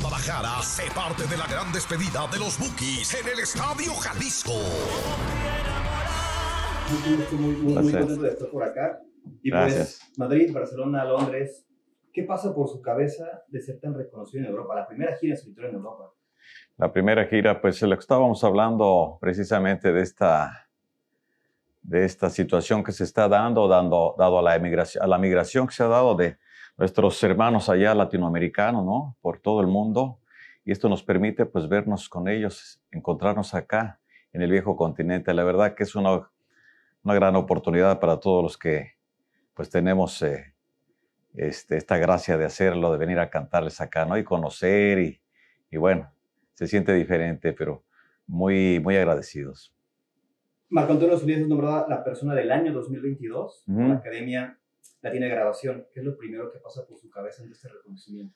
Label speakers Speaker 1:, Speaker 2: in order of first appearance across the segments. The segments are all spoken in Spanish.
Speaker 1: Guadalajara se parte de la gran despedida de los Bookies en el Estadio
Speaker 2: Jalisco. Muy, muy, muy, de estar por acá. Y pues, Gracias. pues, Madrid, Barcelona, Londres. ¿Qué pasa por su cabeza de ser tan reconocido en Europa? La primera gira escritora en Europa.
Speaker 1: La primera gira, pues lo que estábamos hablando precisamente de esta de esta situación que se está dando, dando dado a la, emigración, a la migración que se ha dado de nuestros hermanos allá latinoamericanos, ¿no? Por todo el mundo. Y esto nos permite pues vernos con ellos, encontrarnos acá en el viejo continente. La verdad que es una, gran oportunidad para todos los que pues tenemos eh, este, esta gracia de hacerlo, de venir a cantarles acá, ¿no? Y conocer y, y bueno, se siente diferente, pero muy, muy agradecidos.
Speaker 2: Marco Antonio Solís es nombrada la persona del año 2022 uh la Academia Latina de Grabación. ¿Qué es lo primero que pasa por su cabeza en este reconocimiento?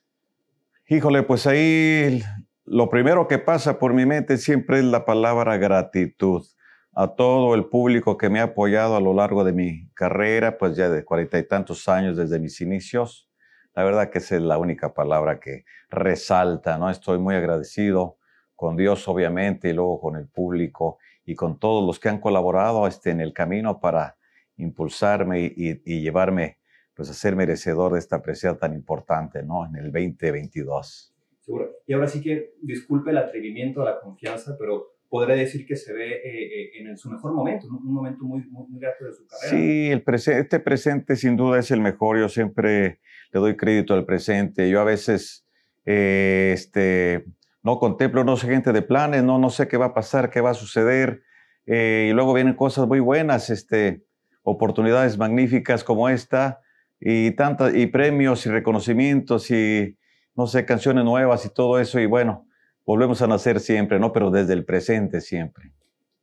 Speaker 1: Híjole, pues ahí lo primero que pasa por mi mente siempre es la palabra gratitud a todo el público que me ha apoyado a lo largo de mi carrera, pues ya de cuarenta y tantos años desde mis inicios. La verdad que esa es la única palabra que resalta, ¿no? Estoy muy agradecido con Dios, obviamente, y luego con el público y con todos los que han colaborado este, en el camino para impulsarme y, llevarme, pues a ser merecedor de esta presencia tan importante, ¿no? En el 2022.
Speaker 2: Seguro. Y ahora sí que disculpe el atrevimiento, la confianza, pero podré decir que se ve eh, eh, en su mejor momento, un momento muy, muy, grato de su carrera.
Speaker 1: Sí, el presente, este presente sin duda es el mejor. Yo siempre le doy crédito al presente. Yo a veces, eh, este no contemplo, no sé gente de planes, no, no sé qué va a pasar, qué va a suceder. Eh, y luego vienen cosas muy buenas, este, oportunidades magníficas como esta, y, y premios y reconocimientos y, no sé, canciones nuevas y todo eso. Y bueno, volvemos a nacer siempre, ¿no? Pero desde el presente siempre.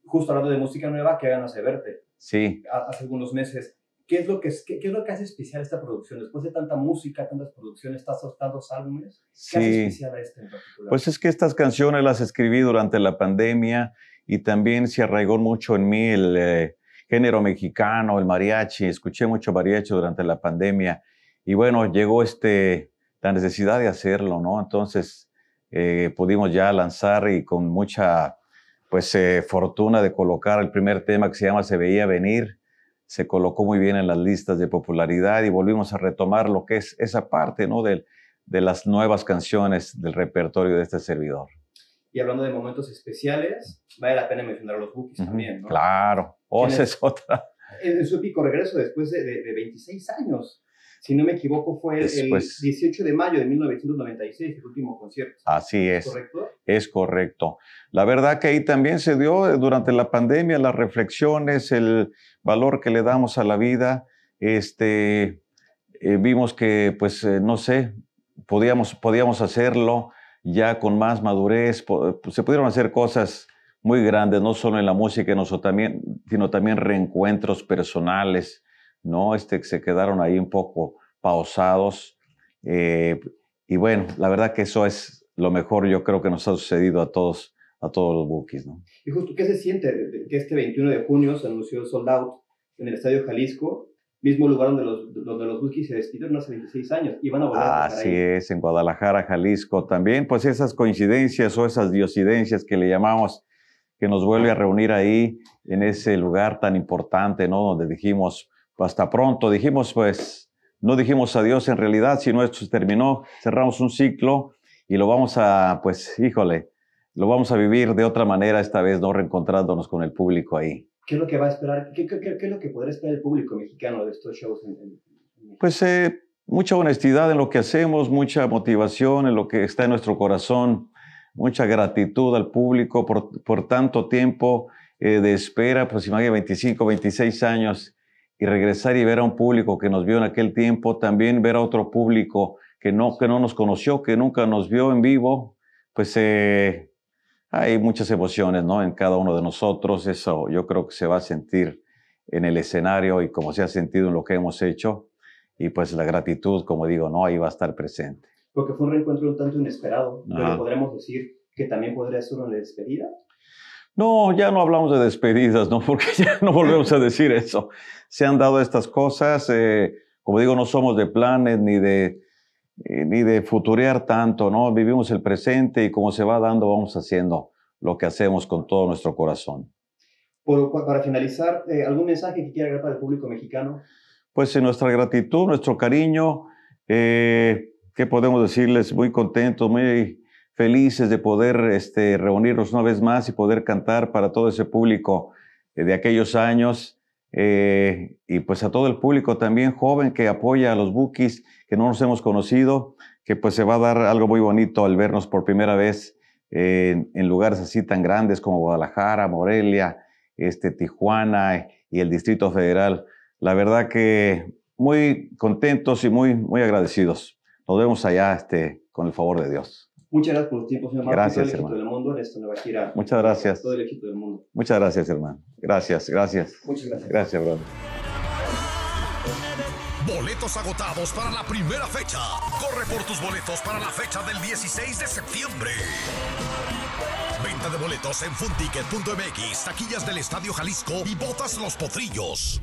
Speaker 2: Justo hablando de música nueva, qué ganas de verte. Sí. Hace algunos meses ¿Qué es, lo que, qué es lo que hace especial esta producción? Después de tanta música, tantas producciones, tantos, álbumes, ¿qué hace especial a este en particular? Pues
Speaker 1: es que estas canciones las escribí durante la pandemia y también se arraigó mucho en mí el eh, género mexicano, el mariachi. Escuché mucho mariachi durante la pandemia y bueno, llegó este, la necesidad de hacerlo, ¿no? Entonces eh, pudimos ya lanzar y con mucha pues eh, fortuna de colocar el primer tema que se llama Se veía venir se colocó muy bien en las listas de popularidad y volvimos a retomar lo que es esa parte ¿no? de, de las nuevas canciones del repertorio de este servidor.
Speaker 2: Y hablando de momentos especiales, vale la pena mencionar a los Bookies también, Claro, o oh, es otra. En, su épico regreso después de 26 años si no me equivoco, fue el 18 de mayo de 1996, el último concierto. Así es. ¿Es correcto?
Speaker 1: Es correcto. La verdad que ahí también se dio eh, durante la pandemia las reflexiones, el valor que le damos a la vida. Este, eh, vimos que, pues, eh, no sé, podíamos, podíamos hacerlo ya con más madurez, pues, se pudieron hacer cosas muy grandes, no solo en la música, nosotros también, sino también reencuentros personales, ¿no? Este, se quedaron ahí un poco pausados. Eh, y bueno, la verdad que eso es lo mejor, yo creo que nos ha sucedido a todos, a todos los bookies, ¿no?
Speaker 2: Y justo, ¿qué se siente que este 21 de junio se anunció el sold out en el Estadio Jalisco? Mismo lugar donde los, donde los bookies se despidieron hace 26 años y van a volver ah, ahí? Así
Speaker 1: es, en Guadalajara, Jalisco también. Pues esas coincidencias o esas diocidencias que le llamamos, que nos vuelve a reunir ahí en ese lugar tan importante, ¿no? Donde dijimos, hasta pronto. Dijimos, pues, no dijimos adiós en realidad, sino esto se terminó, cerramos un ciclo y lo vamos a, pues, híjole, lo vamos a vivir de otra manera esta vez, no reencontrándonos con el público ahí.
Speaker 2: ¿Qué es lo que va a esperar? ¿Qué, es lo que podrá esperar el público mexicano de estos shows?
Speaker 1: Pues eh, mucha honestidad en lo que hacemos, mucha motivación en lo que está en nuestro corazón, mucha gratitud al público por, tanto tiempo eh, de espera, aproximadamente 25, 26 años y regresar y ver a un público que nos vio en aquel tiempo, también ver a otro público que no, que no nos conoció, que nunca nos vio en vivo, pues eh, hay muchas emociones ¿no? en cada uno de nosotros. Eso yo creo que se va a sentir en el escenario y como se ha sentido en lo que hemos hecho. Y pues la gratitud, como digo, ¿no? ahí va a estar presente.
Speaker 2: Porque fue un reencuentro un tanto inesperado, pero podremos decir que también podría ser una despedida.
Speaker 1: No, ya no hablamos de despedidas, ¿no? Porque ya no volvemos a decir eso. Se han dado estas cosas. Eh, como digo, no somos de planes ni de, eh, ni de futurear tanto, ¿no? Vivimos el presente y como se va dando, vamos haciendo lo que hacemos con todo nuestro corazón.
Speaker 2: para finalizar, eh, ¿algún mensaje que quiera dar para el público mexicano?
Speaker 1: Pues en nuestra gratitud, nuestro cariño, ¿qué podemos decirles? Muy contentos, muy felices de poder este, reunirnos una vez más y poder cantar para todo ese público eh, de aquellos años eh, y pues a todo el público también joven que apoya a los Bookies, que no nos hemos conocido, que pues se va a dar algo muy bonito al vernos por primera vez eh, en lugares así tan grandes como Guadalajara, Morelia, este, Tijuana y el Distrito Federal. La verdad que muy contentos y muy, muy agradecidos. Nos vemos allá este, con el favor de Dios.
Speaker 2: Muchas gracias por tu tiempo, señor Gracias, todo el hermano. mundo Muchas gracias. Todo el del mundo.
Speaker 1: Muchas gracias, hermano. Gracias, gracias. Muchas gracias. Gracias, brother. Boletos agotados para la primera fecha. Corre por tus boletos para la fecha
Speaker 2: del 16 de septiembre.
Speaker 1: Venta de boletos en funticket.mx, taquillas del Estadio Jalisco y botas los potrillos.